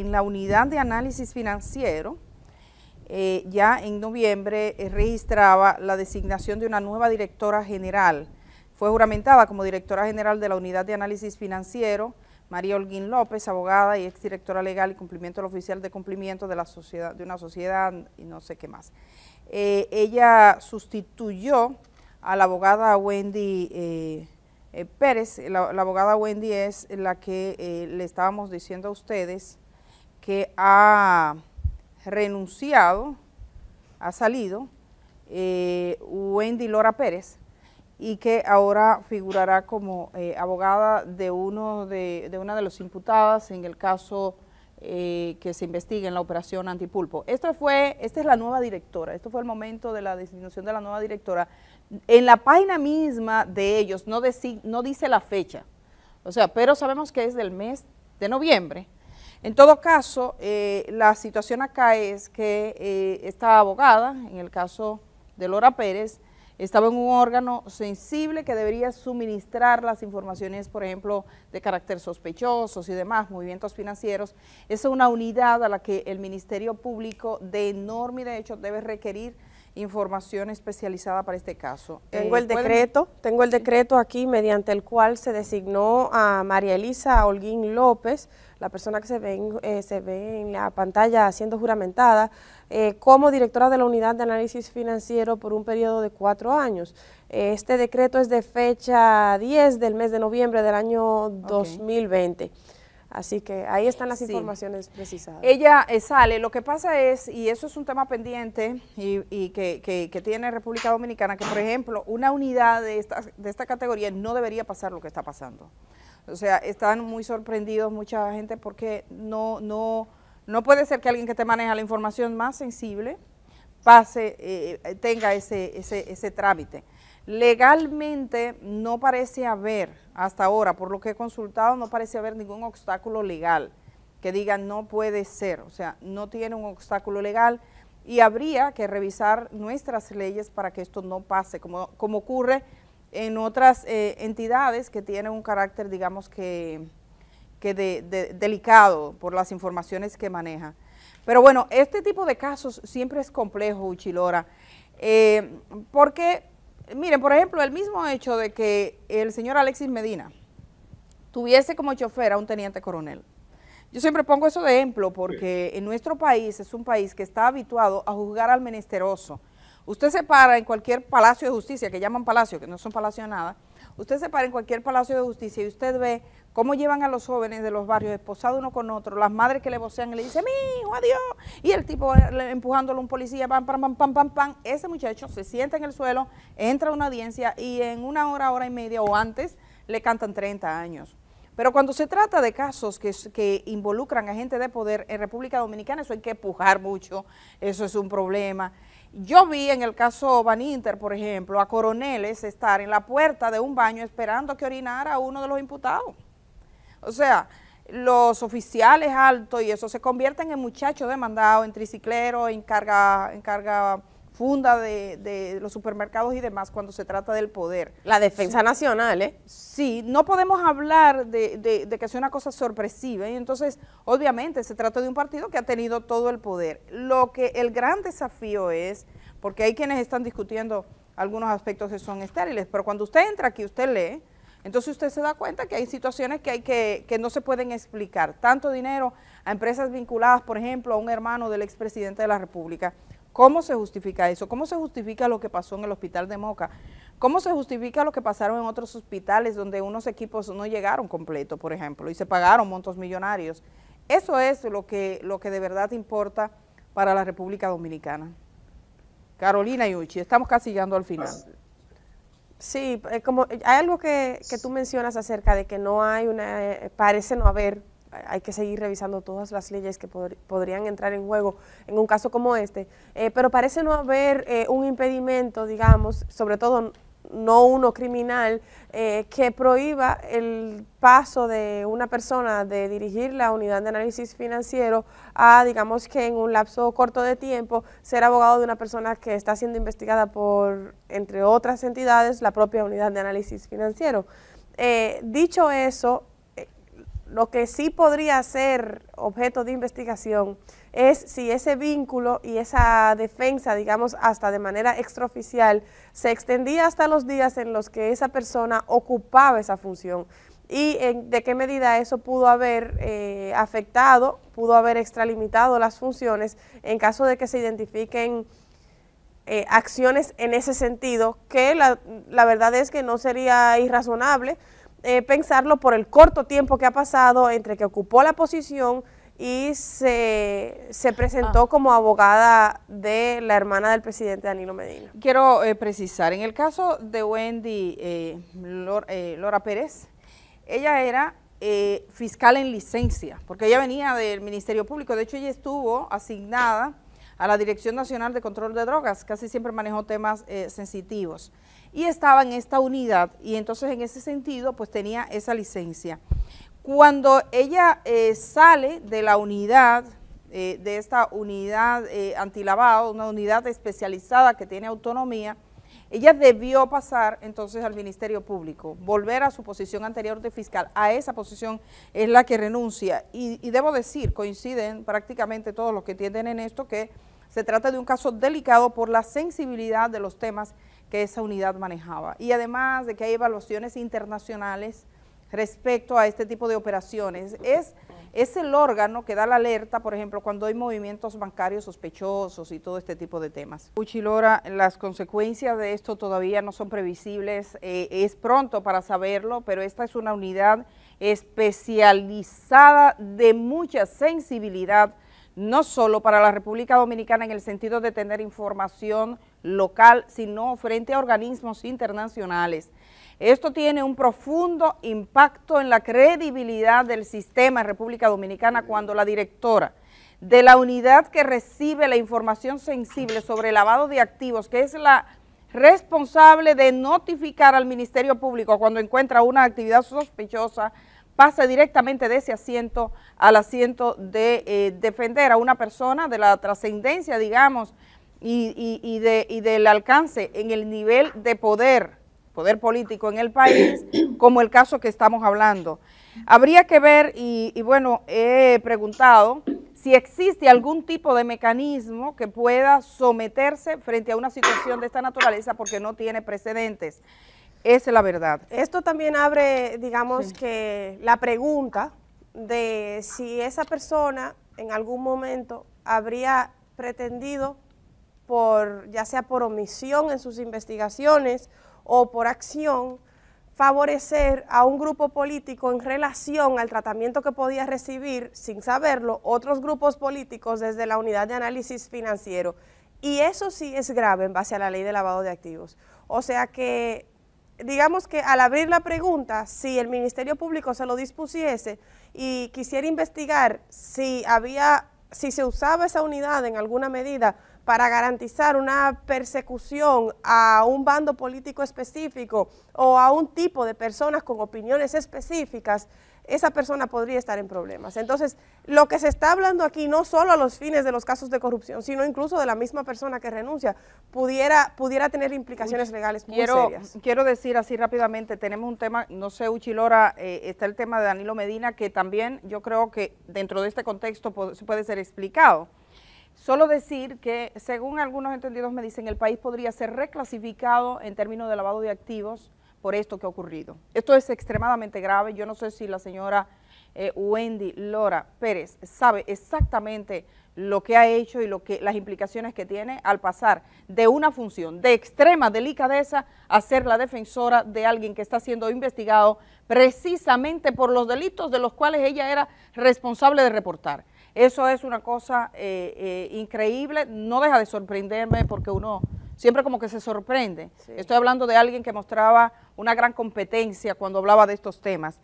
en la unidad de análisis financiero, eh, ya en noviembre eh, registraba la designación de una nueva directora general. Fue juramentada como directora general de la unidad de análisis financiero, María Holguín López, abogada y exdirectora legal y cumplimiento del oficial de cumplimiento de, la sociedad, de una sociedad y no sé qué más. Eh, ella sustituyó a la abogada Wendy Pérez. la, abogada Wendy es la que le estábamos diciendo a ustedes que ha renunciado, ha salido, eh, Wendy Lora Pérez, y que ahora figurará como eh, abogada de, uno de, de, una de las imputadas en el caso eh, que se investiga en la operación Antipulpo. fue, esta es la nueva directora, esto fue el momento de la designación de la nueva directora. En la página misma de ellos no, no dice la fecha, o sea, pero sabemos que es del mes de noviembre, en todo caso, eh, la situación acá es que eh, esta abogada, en el caso de Lora Pérez, estaba en un órgano sensible que debería suministrar las informaciones, por ejemplo, de carácter sospechosos y demás, movimientos financieros. es una unidad a la que el Ministerio Público de enorme y de hecho debe requerir información especializada para este caso. Tengo eh, el decreto, tengo el decreto aquí mediante el cual se designó a María Elisa Holguín López, la persona que se ve en, eh, se ve en la pantalla siendo juramentada, eh, como directora de la unidad de análisis financiero por un periodo de cuatro años. Este decreto es de fecha 10 del mes de noviembre del año 2020. Así que ahí están las informaciones precisadas. Ella eh, sale, lo que pasa es, y eso es un tema pendiente y, que, que, tiene República Dominicana, que por ejemplo, una unidad de esta, de esta categoría no debería pasar lo que está pasando. O sea, están muy sorprendidos mucha gente porque no, no, no puede ser que alguien que te maneja la información más sensible pase, eh, tenga ese, ese, ese trámite. Legalmente no parece haber, hasta ahora, por lo que he consultado, no parece haber ningún obstáculo legal que diga no puede ser, o sea, no tiene un obstáculo legal y habría que revisar nuestras leyes para que esto no pase, como, como ocurre en otras eh, entidades que tienen un carácter, digamos que, delicado por las informaciones que maneja. Pero bueno, este tipo de casos siempre es complejo, Uchilora, eh, porque miren, por ejemplo, el mismo hecho de que el señor Alexis Medina tuviese como chofer a un teniente coronel. Yo siempre pongo eso de ejemplo porque en nuestro país es un país que está habituado a juzgar al menesteroso. Usted se para en cualquier palacio de justicia, que llaman palacio, que no son palacio de nada, Usted se para en cualquier Palacio de Justicia y usted ve cómo llevan a los jóvenes de los barrios esposados uno con otro, las madres que le vocean y le dicen, mi hijo, adiós, y el tipo empujándolo a un policía, pam, pam, pam, pam, pam, pam, ese muchacho se sienta en el suelo, entra a una audiencia y en una hora, hora y media o antes le cantan 30 años. Pero cuando se trata de casos que, involucran a gente de poder en República Dominicana, eso hay que empujar mucho, eso es un problema. Yo vi en el caso Van Inter, por ejemplo, a coroneles estar en la puerta de un baño esperando que orinara uno de los imputados. O sea, los oficiales altos y eso se convierten en muchachos demandados, en tricicleros, en carga, en carga funda de, los supermercados y demás cuando se trata del poder. La defensa nacional, ¿eh? Sí, no podemos hablar de, que sea una cosa sorpresiva y entonces obviamente se trata de un partido que ha tenido todo el poder. Lo que el gran desafío es, porque hay quienes están discutiendo algunos aspectos que son estériles, pero cuando usted entra aquí, usted lee, entonces usted se da cuenta que hay situaciones que, hay que no se pueden explicar. Tanto dinero a empresas vinculadas, por ejemplo, a un hermano del expresidente de la República. ¿Cómo se justifica eso? ¿Cómo se justifica lo que pasó en el hospital de Moca? ¿Cómo se justifica lo que pasaron en otros hospitales donde unos equipos no llegaron completo, por ejemplo, y se pagaron montos millonarios? Eso es lo que, lo que de verdad importa para la República Dominicana. Carolina Yuchi, estamos casi llegando al final. Sí, eh, como eh, hay algo que, que tú mencionas acerca de que no hay una, eh, parece no haber hay que seguir revisando todas las leyes que podrían entrar en juego en un caso como este, eh, pero parece no haber eh, un impedimento, digamos, sobre todo no uno criminal, eh, que prohíba el paso de una persona de dirigir la unidad de análisis financiero a, digamos que en un lapso corto de tiempo, ser abogado de una persona que está siendo investigada por, entre otras entidades, la propia unidad de análisis financiero. dicho eso, lo que sí podría ser objeto de investigación es si ese vínculo y esa defensa, digamos, hasta de manera extraoficial, se extendía hasta los días en los que esa persona ocupaba esa función y en, de qué medida eso pudo haber eh, afectado, pudo haber extralimitado las funciones en caso de que se identifiquen eh, acciones en ese sentido, que la verdad es que no sería irrazonable, eh, pensarlo por el corto tiempo que ha pasado entre que ocupó la posición y se, se presentó ah. como abogada de la hermana del presidente Danilo Medina. Quiero eh, precisar, en el caso de Wendy eh, eh Lora, Pérez, ella era fiscal en licencia, porque ella venía del Ministerio Público, de hecho ella estuvo asignada a la Dirección Nacional de Control de Drogas, casi siempre manejó temas eh, sensitivos y estaba en esta unidad y entonces en ese sentido pues tenía esa licencia. Cuando ella eh, sale de la unidad, eh, de esta unidad eh, antilavado, una unidad especializada que tiene autonomía, ella debió pasar entonces al Ministerio Público, volver a su posición anterior de fiscal, a esa posición es la que renuncia. Y, y debo decir, coinciden prácticamente todos los que entienden en esto, que se trata de un caso delicado por la sensibilidad de los temas que esa unidad manejaba. Y además de que hay evaluaciones internacionales respecto a este tipo de operaciones. Es, es el órgano que da la alerta, por ejemplo, cuando hay movimientos bancarios sospechosos y todo este tipo de temas. Uchilora, las consecuencias de esto todavía no son previsibles, eh, es pronto para saberlo, pero esta es una unidad especializada de mucha sensibilidad no solo para la República Dominicana en el sentido de tener información local, sino frente a organismos internacionales. Esto tiene un profundo impacto en la credibilidad del sistema en República Dominicana cuando la directora de la unidad que recibe la información sensible sobre el lavado de activos, que es la responsable de notificar al Ministerio Público cuando encuentra una actividad sospechosa pase directamente de ese asiento al asiento de eh, defender a una persona de la trascendencia, digamos, y, del alcance en el nivel de poder, poder político en el país, como el caso que estamos hablando. Habría que ver, y, bueno, he preguntado si existe algún tipo de mecanismo que pueda someterse frente a una situación de esta naturaleza porque no tiene precedentes es la verdad. Esto también abre, digamos que la pregunta de si esa persona en algún momento habría pretendido por ya sea por omisión en sus investigaciones o por acción favorecer a un grupo político en relación al tratamiento que podía recibir, sin saberlo, otros grupos políticos desde la unidad de análisis financiero. Y eso sí es grave en base a la ley de lavado de activos. O sea que digamos que al abrir la pregunta, si el Ministerio Público se lo dispusiese y quisiera investigar si había, si se usaba esa unidad en alguna medida para garantizar una persecución a un bando político específico o a un tipo de personas con opiniones específicas, esa persona podría estar en problemas. Entonces, lo que se está hablando aquí, no solo a los fines de los casos de corrupción, sino incluso de la misma persona que renuncia, pudiera, pudiera tener implicaciones legales muy quiero, serias. Quiero decir así rápidamente, tenemos un tema, no sé, Uchilora, eh, está el tema de Danilo Medina, que también yo creo que dentro de este contexto puede ser explicado. Solo decir que, según algunos entendidos me dicen, el país podría ser reclasificado en términos de lavado de activos, por esto que ha ocurrido. Esto es extremadamente grave. Yo no sé si la señora eh, Wendy Lora Pérez sabe exactamente lo que ha hecho y lo que las implicaciones que tiene al pasar de una función de extrema delicadeza a ser la defensora de alguien que está siendo investigado precisamente por los delitos de los cuales ella era responsable de reportar. Eso es una cosa eh, eh, increíble, no deja de sorprenderme porque uno siempre como que se sorprende. Estoy hablando de alguien que mostraba una gran competencia cuando hablaba de estos temas.